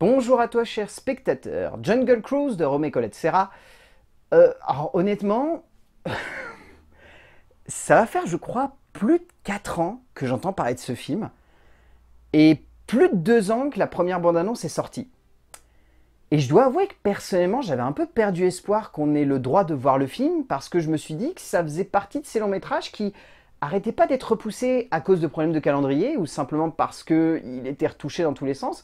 Bonjour à toi, cher spectateur. Jungle Cruise de Romé Colette Serra. Euh, alors, honnêtement, ça va faire, je crois, plus de 4 ans que j'entends parler de ce film. Et plus de 2 ans que la première bande-annonce est sortie. Et je dois avouer que personnellement, j'avais un peu perdu espoir qu'on ait le droit de voir le film parce que je me suis dit que ça faisait partie de ces longs métrages qui arrêtaient pas d'être repoussés à cause de problèmes de calendrier ou simplement parce qu'il était retouché dans tous les sens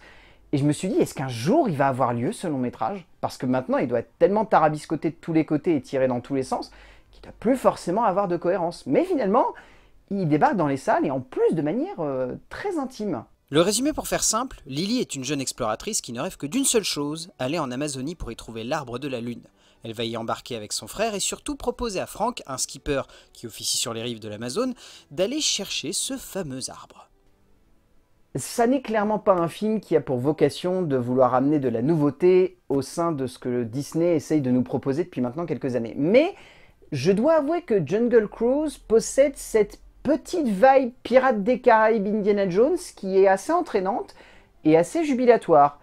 et je me suis dit, est-ce qu'un jour il va avoir lieu ce long métrage Parce que maintenant il doit être tellement tarabiscoté de tous les côtés et tiré dans tous les sens qu'il ne doit plus forcément avoir de cohérence. Mais finalement, il débarque dans les salles et en plus de manière euh, très intime. Le résumé pour faire simple, Lily est une jeune exploratrice qui ne rêve que d'une seule chose, aller en Amazonie pour y trouver l'arbre de la lune. Elle va y embarquer avec son frère et surtout proposer à Frank, un skipper qui officie sur les rives de l'Amazone, d'aller chercher ce fameux arbre. Ça n'est clairement pas un film qui a pour vocation de vouloir amener de la nouveauté au sein de ce que Disney essaye de nous proposer depuis maintenant quelques années. Mais je dois avouer que Jungle Cruise possède cette petite vibe pirate des Caraïbes Indiana Jones qui est assez entraînante et assez jubilatoire.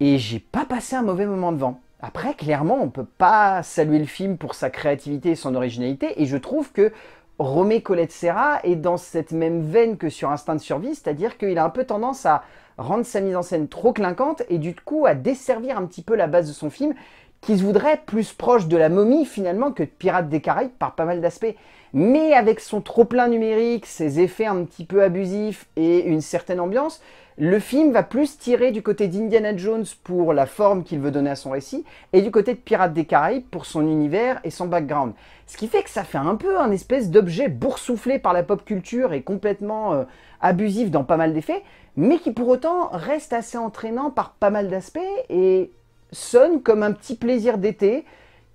Et j'ai pas passé un mauvais moment devant. Après, clairement, on peut pas saluer le film pour sa créativité et son originalité, et je trouve que Romé Colette Serra est dans cette même veine que sur Instinct de survie, c'est-à-dire qu'il a un peu tendance à rendre sa mise en scène trop clinquante et du coup à desservir un petit peu la base de son film qui se voudrait plus proche de la momie finalement que de Pirates des Caraïbes par pas mal d'aspects mais avec son trop-plein numérique, ses effets un petit peu abusifs et une certaine ambiance, le film va plus tirer du côté d'Indiana Jones pour la forme qu'il veut donner à son récit et du côté de Pirates des Caraïbes pour son univers et son background. Ce qui fait que ça fait un peu un espèce d'objet boursouflé par la pop culture et complètement euh, abusif dans pas mal d'effets, mais qui pour autant reste assez entraînant par pas mal d'aspects et sonne comme un petit plaisir d'été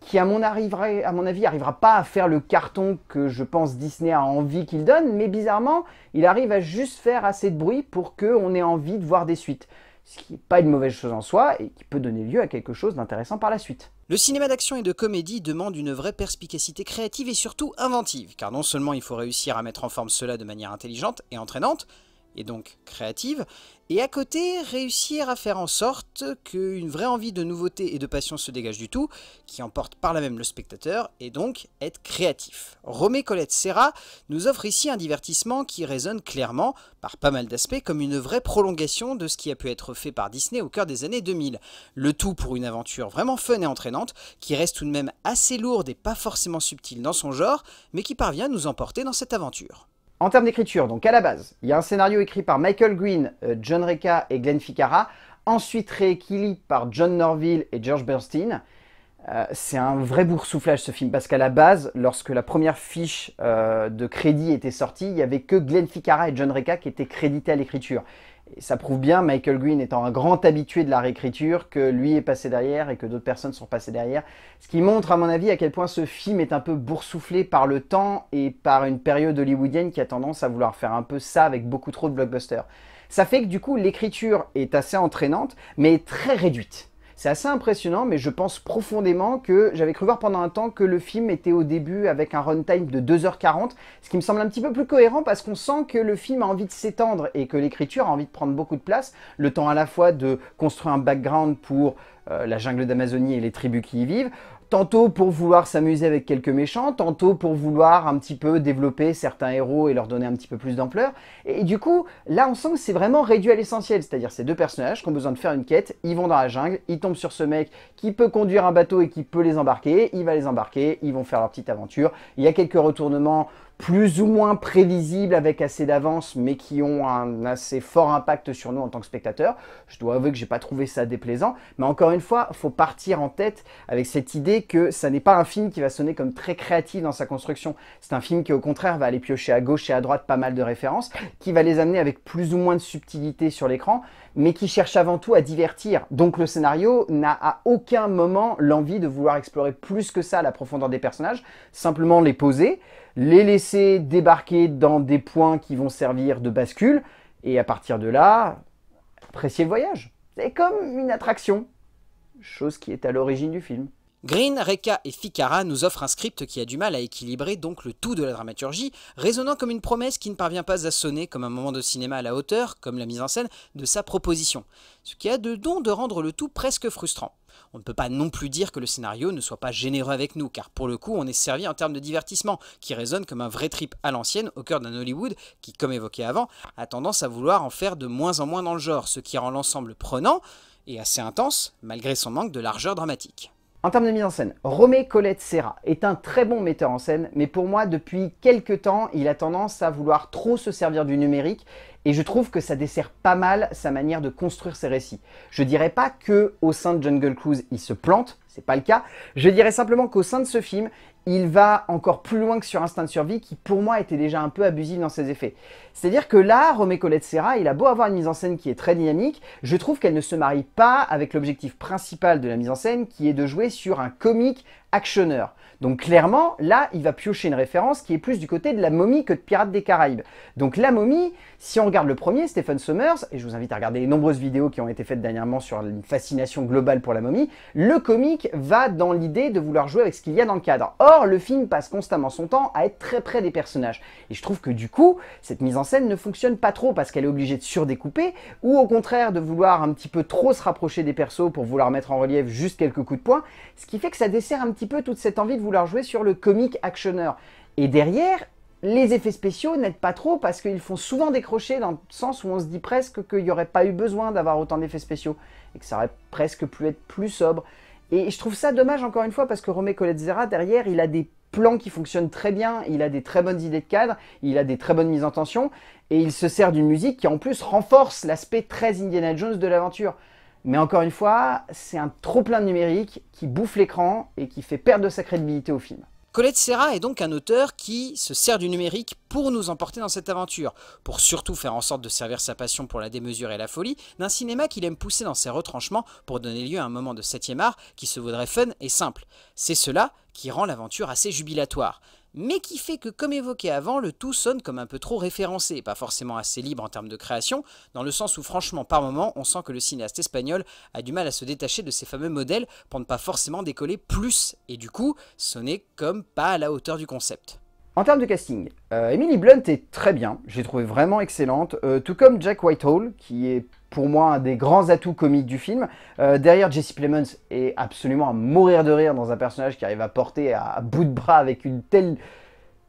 qui à mon, avis n'arrivera pas à faire le carton que je pense Disney a envie qu'il donne, mais bizarrement, il arrive à juste faire assez de bruit pour qu'on ait envie de voir des suites. Ce qui n'est pas une mauvaise chose en soi et qui peut donner lieu à quelque chose d'intéressant par la suite. Le cinéma d'action et de comédie demande une vraie perspicacité créative et surtout inventive, car non seulement il faut réussir à mettre en forme cela de manière intelligente et entraînante, et donc créative, et à côté réussir à faire en sorte qu'une vraie envie de nouveauté et de passion se dégage du tout, qui emporte par là même le spectateur, et donc être créatif. Romé Colette Serra nous offre ici un divertissement qui résonne clairement, par pas mal d'aspects, comme une vraie prolongation de ce qui a pu être fait par Disney au cœur des années 2000. Le tout pour une aventure vraiment fun et entraînante, qui reste tout de même assez lourde et pas forcément subtile dans son genre, mais qui parvient à nous emporter dans cette aventure. En termes d'écriture, donc à la base, il y a un scénario écrit par Michael Green, euh, John Reca et Glenn Ficarra, ensuite rééquilibré par John Norville et George Bernstein. Euh, c'est un vrai boursouflage ce film, parce qu'à la base, lorsque la première fiche euh, de crédit était sortie, il n'y avait que Glenn Ficarra et John Reca qui étaient crédités à l'écriture ça prouve bien, Michael Green étant un grand habitué de la réécriture, que lui est passé derrière et que d'autres personnes sont passées derrière. Ce qui montre, à mon avis, à quel point ce film est un peu boursouflé par le temps et par une période hollywoodienne qui a tendance à vouloir faire un peu ça avec beaucoup trop de blockbusters. Ça fait que du coup, l'écriture est assez entraînante, mais très réduite. C'est assez impressionnant, mais je pense profondément que j'avais cru voir pendant un temps que le film était au début avec un runtime de 2h40, ce qui me semble un petit peu plus cohérent parce qu'on sent que le film a envie de s'étendre et que l'écriture a envie de prendre beaucoup de place, le temps à la fois de construire un background pour euh, la jungle d'Amazonie et les tribus qui y vivent, tantôt pour vouloir s'amuser avec quelques méchants, tantôt pour vouloir un petit peu développer certains héros et leur donner un petit peu plus d'ampleur. Et du coup, là on sent que c'est vraiment réduit à l'essentiel, c'est-à-dire ces deux personnages qui ont besoin de faire une quête, ils vont dans la jungle, ils tombent sur ce mec qui peut conduire un bateau et qui peut les embarquer, il va les embarquer, ils vont faire leur petite aventure, il y a quelques retournements plus ou moins prévisibles avec assez d'avance, mais qui ont un assez fort impact sur nous en tant que spectateurs. Je dois avouer que je n'ai pas trouvé ça déplaisant, mais encore une fois, il faut partir en tête avec cette idée que ça n'est pas un film qui va sonner comme très créatif dans sa construction. C'est un film qui, au contraire, va aller piocher à gauche et à droite pas mal de références, qui va les amener avec plus ou moins de subtilité sur l'écran, mais qui cherche avant tout à divertir. Donc le scénario n'a à aucun moment l'envie de vouloir explorer plus que ça la profondeur des personnages, simplement les poser, les laisser débarquer dans des points qui vont servir de bascule, et à partir de là, apprécier le voyage. C'est comme une attraction, chose qui est à l'origine du film. Green, Reka et Fikara nous offrent un script qui a du mal à équilibrer donc le tout de la dramaturgie, résonnant comme une promesse qui ne parvient pas à sonner comme un moment de cinéma à la hauteur, comme la mise en scène, de sa proposition, ce qui a de don de rendre le tout presque frustrant. On ne peut pas non plus dire que le scénario ne soit pas généreux avec nous, car pour le coup on est servi en termes de divertissement, qui résonne comme un vrai trip à l'ancienne au cœur d'un Hollywood qui, comme évoqué avant, a tendance à vouloir en faire de moins en moins dans le genre, ce qui rend l'ensemble prenant et assez intense, malgré son manque de largeur dramatique. En termes de mise en scène, Romé Colette Serra est un très bon metteur en scène, mais pour moi, depuis quelques temps, il a tendance à vouloir trop se servir du numérique, et je trouve que ça dessert pas mal sa manière de construire ses récits. Je dirais pas que au sein de Jungle Cruise, il se plante, c'est pas le cas, je dirais simplement qu'au sein de ce film, il va encore plus loin que sur Instinct de survie, qui pour moi était déjà un peu abusif dans ses effets. C'est-à-dire que là, Romé Colette Serra, il a beau avoir une mise en scène qui est très dynamique, je trouve qu'elle ne se marie pas avec l'objectif principal de la mise en scène, qui est de jouer sur un comique actionneur. Donc clairement, là, il va piocher une référence qui est plus du côté de la momie que de Pirates des Caraïbes. Donc la momie, si on regarde le premier, Stephen Sommers, et je vous invite à regarder les nombreuses vidéos qui ont été faites dernièrement sur une fascination globale pour la momie, le comique va dans l'idée de vouloir jouer avec ce qu'il y a dans le cadre. Or, le film passe constamment son temps à être très près des personnages. Et je trouve que du coup, cette mise en scène ne fonctionne pas trop parce qu'elle est obligée de surdécouper, ou au contraire de vouloir un petit peu trop se rapprocher des persos pour vouloir mettre en relief juste quelques coups de poing, ce qui fait que ça dessert un petit peu toute cette envie de vouloir jouer sur le comic actionneur. Et derrière, les effets spéciaux n'aident pas trop parce qu'ils font souvent décrocher dans le sens où on se dit presque qu'il n'y aurait pas eu besoin d'avoir autant d'effets spéciaux et que ça aurait presque pu être plus sobre. Et je trouve ça dommage encore une fois parce que Romé Colette Zera, derrière, il a des plans qui fonctionnent très bien, il a des très bonnes idées de cadre, il a des très bonnes mises en tension et il se sert d'une musique qui en plus renforce l'aspect très Indiana Jones de l'aventure. Mais encore une fois, c'est un trop-plein de numérique qui bouffe l'écran et qui fait perdre de sa crédibilité au film. Colette Serra est donc un auteur qui se sert du numérique pour nous emporter dans cette aventure, pour surtout faire en sorte de servir sa passion pour la démesure et la folie d'un cinéma qu'il aime pousser dans ses retranchements pour donner lieu à un moment de 7 art qui se vaudrait fun et simple. C'est cela qui rend l'aventure assez jubilatoire mais qui fait que, comme évoqué avant, le tout sonne comme un peu trop référencé, pas forcément assez libre en termes de création, dans le sens où franchement, par moments, on sent que le cinéaste espagnol a du mal à se détacher de ses fameux modèles pour ne pas forcément décoller plus, et du coup, sonner comme pas à la hauteur du concept. En termes de casting, euh, Emily Blunt est très bien, j'ai trouvé vraiment excellente, euh, tout comme Jack Whitehall, qui est pour moi un des grands atouts comiques du film. Euh, derrière, Jesse Plemons est absolument à mourir de rire dans un personnage qui arrive à porter à, bout de bras avec une telle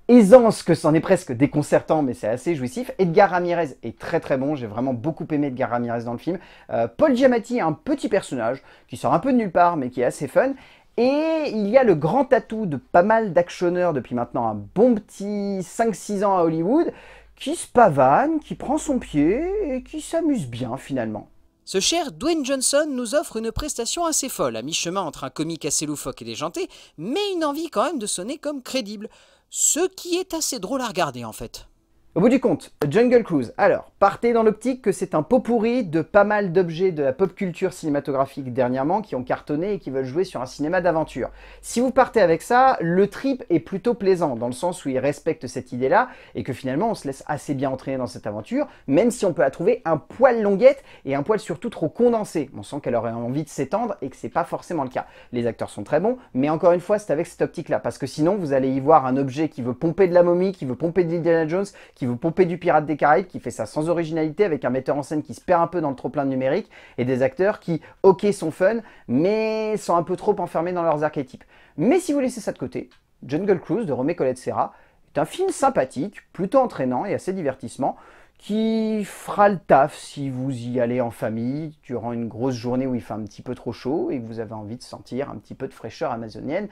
aisance que c'en est presque déconcertant, mais c'est assez jouissif. Edgar Ramirez est très très bon, j'ai vraiment beaucoup aimé Edgar Ramirez dans le film. Euh, Paul Giamatti est un petit personnage qui sort un peu de nulle part, mais qui est assez fun. Et il y a le grand atout de pas mal d'actionneurs depuis maintenant un bon petit 5-6 ans à Hollywood, qui se pavane, qui prend son pied et qui s'amuse bien finalement. Ce cher Dwayne Johnson nous offre une prestation assez folle, à mi-chemin entre un comique assez loufoque et déjanté, mais une envie quand même de sonner comme crédible. Ce qui est assez drôle à regarder en fait. Au bout du compte, Jungle Cruise, alors, Partez dans l'optique que c'est un pot pourri de pas mal d'objets de la pop culture cinématographique dernièrement qui ont cartonné et qui veulent jouer sur un cinéma d'aventure. Si vous partez avec ça, le trip est plutôt plaisant, dans le sens où il respecte cette idée-là, et que finalement on se laisse assez bien entraîner dans cette aventure, même si on peut la trouver un poil longuette et un poil surtout trop condensé. On sent qu'elle aurait envie de s'étendre et que c'est pas forcément le cas. Les acteurs sont très bons, mais encore une fois c'est avec cette optique-là, parce que sinon vous allez y voir un objet qui veut pomper de la momie, qui veut pomper de l'Indiana Jones, qui veut pomper du Pirate des Caraïbes, qui fait ça sans originalité avec un metteur en scène qui se perd un peu dans le trop-plein de numérique et des acteurs qui, ok, sont fun, mais sont un peu trop enfermés dans leurs archétypes. Mais si vous laissez ça de côté, Jungle Cruise de Romé Colette Serra est un film sympathique, plutôt entraînant et assez divertissement, qui fera le taf si vous y allez en famille durant une grosse journée où il fait un petit peu trop chaud et que vous avez envie de sentir un petit peu de fraîcheur amazonienne,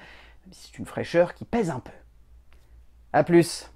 c'est une fraîcheur qui pèse un peu. A plus